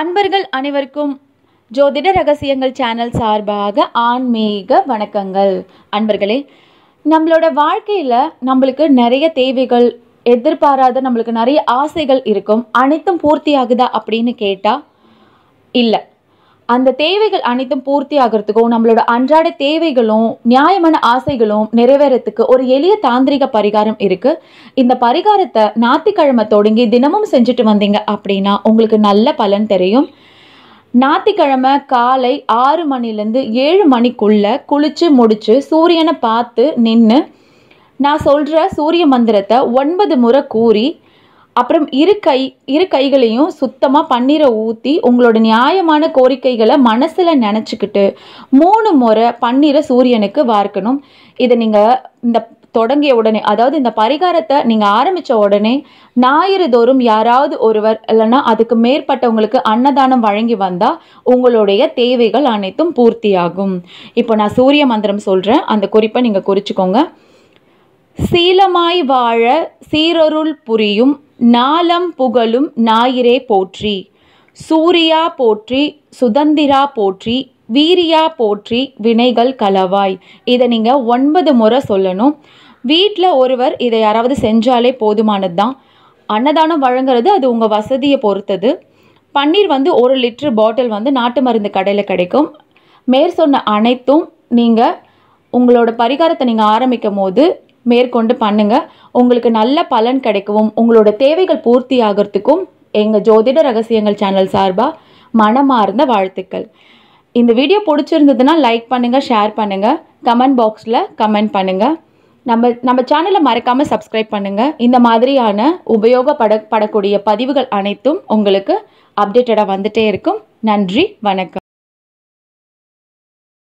அன்பர்கள் அனைவருக்கும் ஜோதிட ரகசியங்கள் சேனல் சார்பாக ஆன்மீக வணக்கங்கள் அன்பர்களே நம்மளோட வாழ்க்கையில் நம்மளுக்கு நிறைய தேவைகள் எதிர்பாராத நம்மளுக்கு நிறைய ஆசைகள் இருக்கும் அனைத்தும் பூர்த்தி ஆகுதா அப்படின்னு கேட்டால் இல்லை அந்த தேவைகள் அனைத்தும் பூர்த்தி ஆகிறதுக்கும் நம்மளோட அன்றாட தேவைகளும் நியாயமான ஆசைகளும் நிறைவேறத்துக்கு ஒரு எளிய தாந்திரிக பரிகாரம் இருக்குது இந்த பரிகாரத்தை ஞாத்திக்கிழமை தொடங்கி தினமும் செஞ்சுட்டு வந்தீங்க அப்படின்னா உங்களுக்கு நல்ல பலன் தெரியும் ஞாத்திக்கிழமை காலை ஆறு மணிலேருந்து ஏழு மணிக்குள்ளே குளித்து முடித்து சூரியனை பார்த்து நின்று நான் சொல்கிற சூரிய மந்திரத்தை ஒன்பது முறை கூறி அப்புறம் இரு கை இரு கைகளையும் சுத்தமாக பன்னீரை ஊற்றி உங்களோட நியாயமான கோரிக்கைகளை மனசில் நினச்சிக்கிட்டு மூணு முறை பன்னீரை சூரியனுக்கு வார்க்கணும் இதை நீங்கள் இந்த தொடங்கிய உடனே அதாவது இந்த பரிகாரத்தை நீங்கள் ஆரம்பித்த உடனே ஞாயிறு தோறும் யாராவது ஒருவர் இல்லைன்னா அதுக்கு மேற்பட்டவங்களுக்கு அன்னதானம் வழங்கி வந்தால் உங்களுடைய தேவைகள் அனைத்தும் பூர்த்தியாகும் இப்போ நான் சூரிய மந்திரம் சொல்கிறேன் அந்த குறிப்பை நீங்கள் குறிச்சிக்கோங்க சீலமாய் வாழ சீரருள் புரியும் நாலம் புகழும் ஞாயிறே போற்றி சூரியா போற்றி சுதந்திரா போற்றி வீரியா போற்றி வினைகள் கலவாய் இதை நீங்கள் ஒன்பது முறை சொல்லணும் வீட்டில் ஒருவர் இதை யாராவது செஞ்சாலே போதுமானது தான் அன்னதானம் வழங்குறது அது உங்கள் வசதியை பொறுத்தது பன்னீர் வந்து ஒரு லிட்ரு பாட்டில் வந்து நாட்டு மருந்து கடையில் கிடைக்கும் மேற்சொன்ன அனைத்தும் நீங்கள் உங்களோட பரிகாரத்தை நீங்கள் ஆரம்பிக்கும் போது மேற்கொண்டு பண்ணுங்கள் உங்களுக்கு நல்ல பலன் கிடைக்கவும் உங்களோட தேவைகள் பூர்த்தி ஆகிறதுக்கும் எங்கள் ஜோதிட ரகசியங்கள் சேனல் சார்பாக மனமார்ந்த வாழ்த்துக்கள் இந்த வீடியோ பிடிச்சிருந்ததுன்னா லைக் பண்ணுங்கள் ஷேர் பண்ணுங்கள் கமெண்ட் பாக்ஸில் கமெண்ட் பண்ணுங்கள் நம்ம நம்ம சேனலை மறக்காமல் சப்ஸ்கிரைப் பண்ணுங்கள் இந்த மாதிரியான உபயோகப்பட படக்கூடிய பதிவுகள் அனைத்தும் உங்களுக்கு அப்டேட்டடாக வந்துகிட்டே இருக்கும் நன்றி வணக்கம்